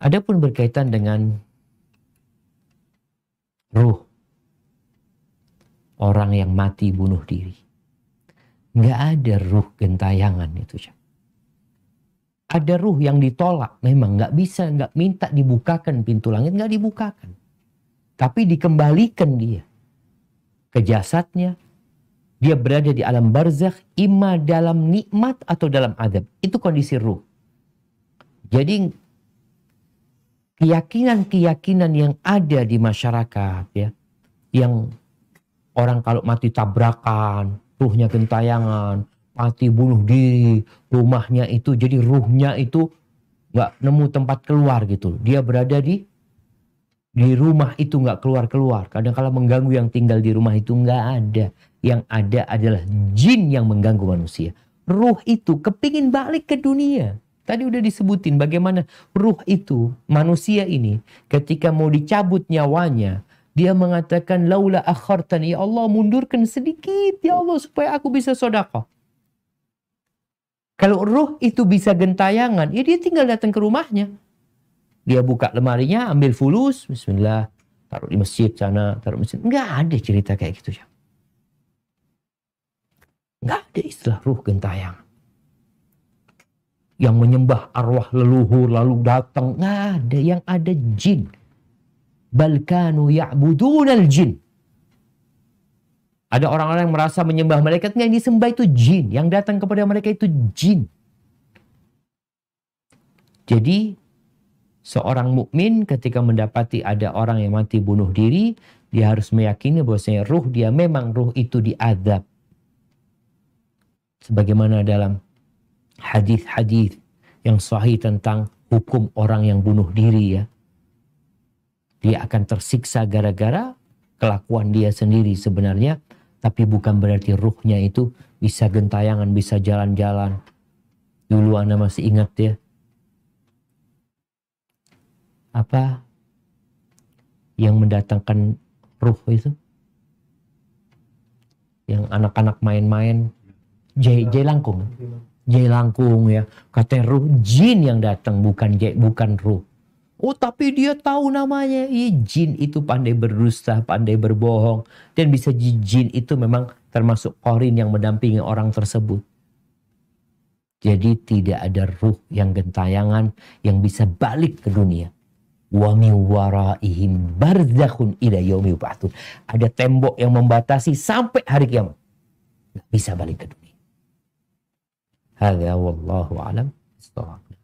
Adapun berkaitan dengan ruh orang yang mati bunuh diri. Nggak ada ruh gentayangan itu. Ada ruh yang ditolak memang nggak bisa nggak minta dibukakan pintu langit nggak dibukakan, tapi dikembalikan dia ke jasadnya. Dia berada di alam barzakh, ima dalam nikmat atau dalam adab. Itu kondisi ruh. Jadi keyakinan-keyakinan yang ada di masyarakat ya yang orang kalau mati tabrakan ruhnya gentayangan mati bunuh diri rumahnya itu jadi ruhnya itu nggak nemu tempat keluar gitu dia berada di di rumah itu nggak keluar keluar kadang kala mengganggu yang tinggal di rumah itu nggak ada yang ada adalah jin yang mengganggu manusia ruh itu kepingin balik ke dunia Tadi udah disebutin bagaimana ruh itu, manusia ini ketika mau dicabut nyawanya, dia mengatakan laula akhartani ya Allah mundurkan sedikit ya Allah supaya aku bisa sodako. Kalau ruh itu bisa gentayangan, ya dia tinggal datang ke rumahnya. Dia buka lemarinya, ambil fulus, bismillah, taruh di masjid sana, taruh di masjid. Enggak ada cerita kayak gitu ya. Enggak ada istilah ruh gentayangan yang menyembah arwah leluhur lalu datang. Nggak ada yang ada jin. Balkanu al jin. Ada orang-orang yang merasa menyembah malaikat yang disembah itu jin. Yang datang kepada mereka itu jin. Jadi seorang mukmin ketika mendapati ada orang yang mati bunuh diri, dia harus meyakini bahwasanya ruh dia memang ruh itu diadab. Sebagaimana dalam hadis-hadis yang sahih tentang hukum orang yang bunuh diri ya. Dia akan tersiksa gara-gara kelakuan dia sendiri sebenarnya, tapi bukan berarti ruhnya itu bisa gentayangan, bisa jalan-jalan. Dulu Anda masih ingat ya. Apa yang mendatangkan ruh itu? Yang anak-anak main-main. Jai, jai langkung. Jai langkung ya. Katanya ruh jin yang datang bukan jai bukan ruh. Oh tapi dia tahu namanya. Iya jin itu pandai berdusta, pandai berbohong. Dan bisa jin itu memang termasuk korin yang mendampingi orang tersebut. Jadi tidak ada ruh yang gentayangan yang bisa balik ke dunia. waraihim barzakhun ila Ada tembok yang membatasi sampai hari kiamat. bisa balik ke dunia. هذا والله أعلم الصواب